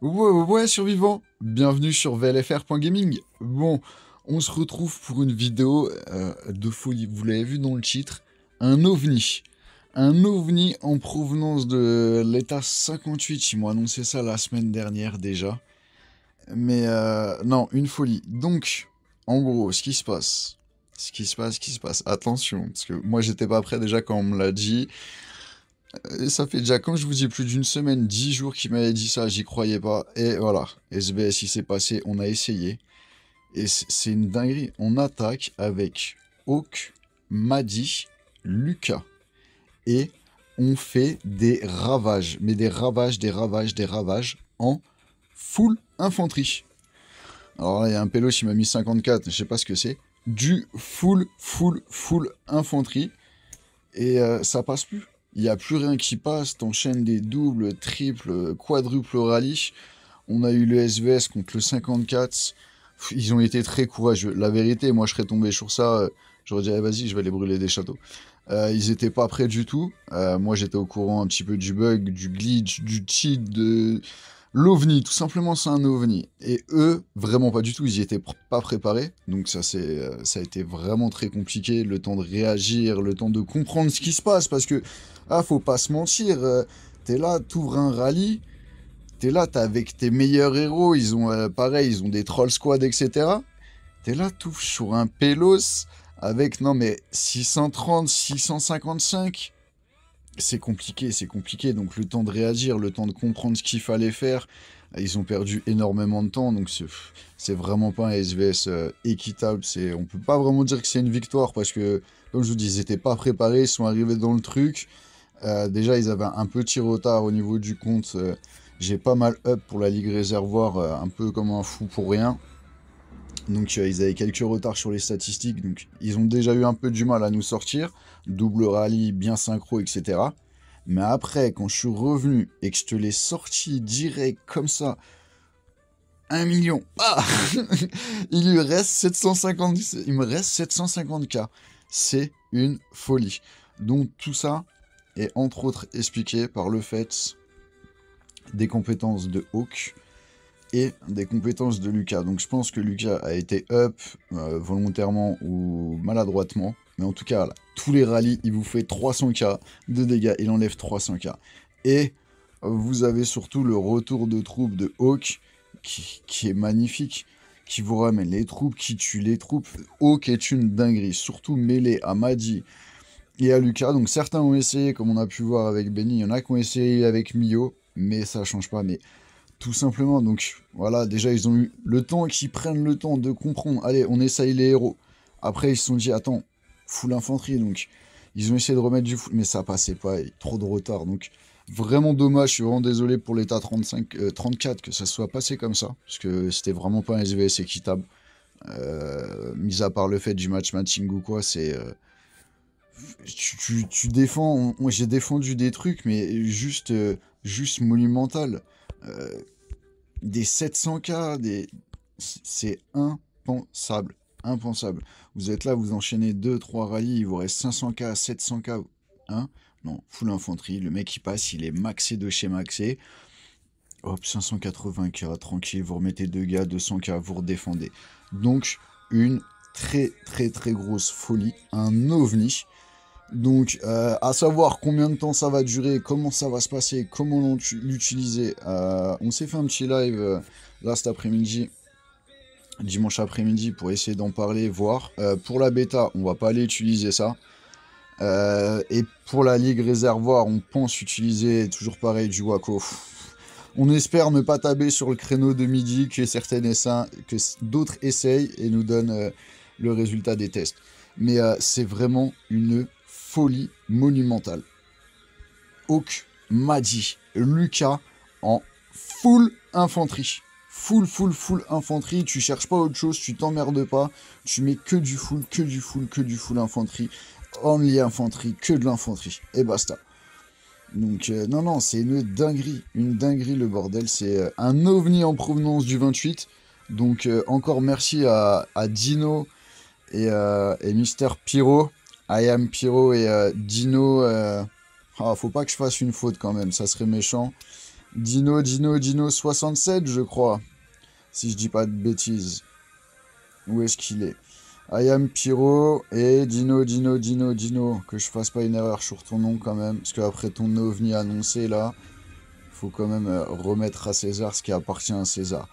Ouais, ouais, ouais, survivant Bienvenue sur VLFR.gaming Bon, on se retrouve pour une vidéo euh, de folie. Vous l'avez vu dans le titre, un ovni. Un ovni en provenance de l'état 58. Ils m'ont annoncé ça la semaine dernière déjà. Mais euh, non, une folie. Donc, en gros, ce qui se passe, ce qui se passe, ce qui se passe. Attention, parce que moi j'étais pas prêt déjà quand on me l'a dit. Et euh, ça fait déjà, comme je vous dis, plus d'une semaine, dix jours qu'il m'avait dit ça, j'y croyais pas. Et voilà, SBS, il s'est passé, on a essayé. Et c'est une dinguerie. On attaque avec Hawk, Madi, Lucas. Et on fait des ravages, mais des ravages, des ravages, des ravages en full infanterie. Alors là, il y a un pélo qui m'a mis 54, je sais pas ce que c'est. Du full, full, full infanterie. Et euh, ça passe plus. Il n'y a plus rien qui passe, t'enchaînes des doubles, triples, quadruples rallyes. On a eu le SVS contre le 54. Ils ont été très courageux. La vérité, moi je serais tombé sur ça. Euh, j'aurais dit, eh, vas-y, je vais aller brûler des châteaux. Euh, ils n'étaient pas prêts du tout. Euh, moi j'étais au courant un petit peu du bug, du glitch, du cheat, de, L'OVNI, tout simplement, c'est un OVNI. Et eux, vraiment pas du tout, ils y étaient pas préparés. Donc ça, c'est, euh, ça a été vraiment très compliqué, le temps de réagir, le temps de comprendre ce qui se passe, parce que, ah, faut pas se mentir, tu euh, t'es là, t'ouvres un rallye, t'es là, t'es avec tes meilleurs héros, ils ont, euh, pareil, ils ont des troll squads, etc. T'es là, t'ouvres sur un Pelos avec, non mais, 630, 655 c'est compliqué, c'est compliqué. Donc le temps de réagir, le temps de comprendre ce qu'il fallait faire, ils ont perdu énormément de temps. Donc c'est vraiment pas un SVS euh, équitable. C'est on peut pas vraiment dire que c'est une victoire parce que comme je vous dis, ils étaient pas préparés, ils sont arrivés dans le truc. Euh, déjà ils avaient un petit retard au niveau du compte. Euh, j'ai pas mal up pour la Ligue réservoir, un peu comme un fou pour rien. Donc euh, ils avaient quelques retards sur les statistiques, donc ils ont déjà eu un peu du mal à nous sortir, double rallye, bien synchro, etc. Mais après, quand je suis revenu et que je te l'ai sorti direct comme ça, 1 million, ah il lui reste 750, il me reste 750K. C'est une folie. Donc tout ça est entre autres expliqué par le fait des compétences de Hawk, et des compétences de Lucas. Donc je pense que Lucas a été up euh, volontairement ou maladroitement. Mais en tout cas, tous les rallyes, il vous fait 300k de dégâts. Il enlève 300k. Et vous avez surtout le retour de troupes de Hawk qui, est magnifique qui vous ramène les troupes, qui tue les troupes. Hawk est une dinguerie, surtout mêlé à Madi et à Lucas. Donc certains ont essayé, comme on a pu voir avec Benny, il y en a qui ont essayé avec Mio, mais ça change pas. Mais tout simplement. Donc voilà, déjà ils ont eu le temps qu'ils prennent le temps de comprendre. Allez, on essaye les héros. Après ils se sont dit, attends, full infanterie. Donc ils ont essayé de remettre du full, mais ça passait pas. trop de retard. Donc vraiment dommage. Je suis vraiment désolé pour l'état 35, 34 euh, que ça soit passé comme ça. Parce que c'était vraiment pas un SVS équitable. Euh, mis à part le fait du match-matching ou quoi, c'est. Euh, tu, tu, défends. J'ai défendu des trucs, mais juste, juste monumental. Euh, des 700 k des... c'est impensable. Impensable. Vous êtes là, vous enchaînez 2-3 rallyes, il vous reste 500 k 700 k Hein non, full infanterie, le mec il passe, il est maxé de chez maxé. Hop, 580k, tranquille, vous remettez 2 gars, 200k, vous redéfendez. Donc, une très très très grosse folie, un ovni donc, euh, à savoir combien de temps ça va durer, comment ça va se passer, comment l'utiliser. Euh, on s'est fait un petit live euh, là cet après-midi, dimanche après-midi, pour essayer d'en parler, voir. pour la bêta, on va pas aller utiliser ça. et pour la ligue réservoir, on pense utiliser toujours pareil du Waco. On espère ne pas taber sur le créneau de midi que que d'autres essayent et nous donnent le résultat des tests. Mais c'est vraiment une folie monumentale. Hawk, Maddy, Lucas en full infanterie. Full, full, full infanterie. Tu cherches pas autre chose, tu t'emmerdes pas. Tu mets que du full, que du full, que du full infanterie. Only infanterie, que de l'infanterie. Et basta. Donc, euh, non, non, c'est une dinguerie. Une dinguerie, le bordel. C'est euh, un ovni en provenance du 28. Donc, euh, encore merci à, Dino et, et Mister Pyro I am Pyro et euh, Dino. Euh, oh, faut pas que je fasse une faute quand même, ça serait méchant. Dino, Dino, Dino 67, je crois. Si je dis pas de bêtises. Où est-ce qu'il est, I am Pyro et Dino, Dino, Dino, Dino. Que je fasse pas une erreur sur ton nom quand même. Parce qu'après ton ovni annoncé là, faut quand même euh, remettre à César ce qui appartient à César.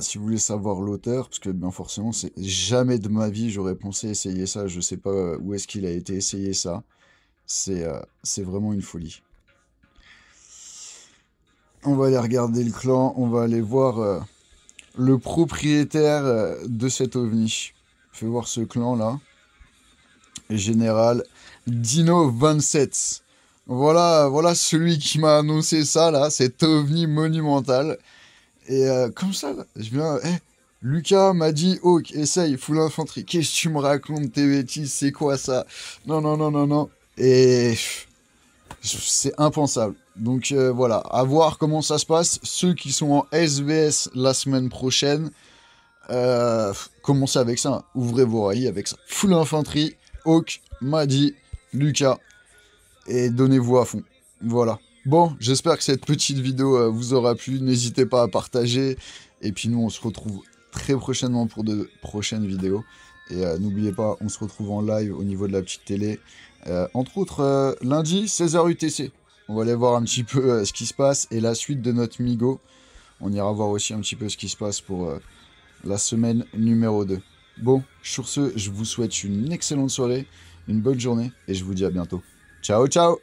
si vous voulez savoir l'auteur, parce que bien forcément, c'est jamais de ma vie j'aurais pensé essayer ça. Je ne sais pas euh, où est-ce qu'il a été essayé ça. Euh, c'est vraiment une folie. On va aller regarder le clan. On va aller voir euh, le propriétaire de cet ovni. vais voir ce clan là. Général Dino 27. Voilà, voilà celui qui m'a annoncé ça là, cet ovni monumental. Et euh, comme ça, je viens. Eh, Lucas m'a dit Hawk, oh, essaye, full infanterie. Qu'est-ce que tu me racontes, tes bêtises C'est quoi ça Non, non, non, non, non. Et c'est impensable. Donc euh, voilà, à voir comment ça se passe. Ceux qui sont en SBS la semaine prochaine, euh, commencez avec ça. Ouvrez vos rails avec ça. Full infanterie, Hawk, dit, Lucas. Et donnez-vous à fond. Voilà. Bon, j'espère que cette petite vidéo euh, vous aura plu. N'hésitez pas à partager. Et puis nous, on se retrouve très prochainement pour de prochaines vidéos. Et euh, n'oubliez pas, on se retrouve en live au niveau de la petite télé. Euh, entre autres, lundi, 16h UTC. On va aller voir un petit peu ce qui se passe et la suite de notre Migo. On ira voir aussi un petit peu ce qui se passe pour la semaine numéro 2. Bon, sur ce, je vous souhaite une excellente soirée, une bonne journée et je vous dis à bientôt. Ciao, ciao